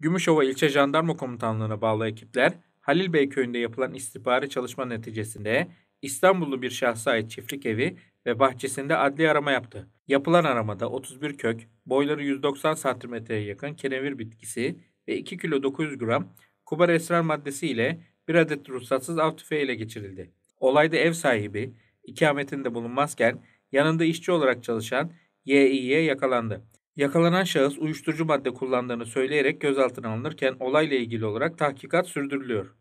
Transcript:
Gümüşova İlçe Jandarma Komutanlığı'na bağlı ekipler Halil Bey köyünde yapılan istihbari çalışma neticesinde İstanbullu bir şahsa ait çiftlik evi ve bahçesinde adli arama yaptı. Yapılan aramada 31 kök, boyları 190 santimetreye yakın kenevir bitkisi ve 2 kilo 900 gram kubar esrar maddesi ile bir adet ruhsatsız av tüfeği ele geçirildi. Olayda ev sahibi ikametinde bulunmazken yanında işçi olarak çalışan Yİ'ye yakalandı. Yakalanan şahıs uyuşturucu madde kullandığını söyleyerek gözaltına alınırken olayla ilgili olarak tahkikat sürdürülüyor.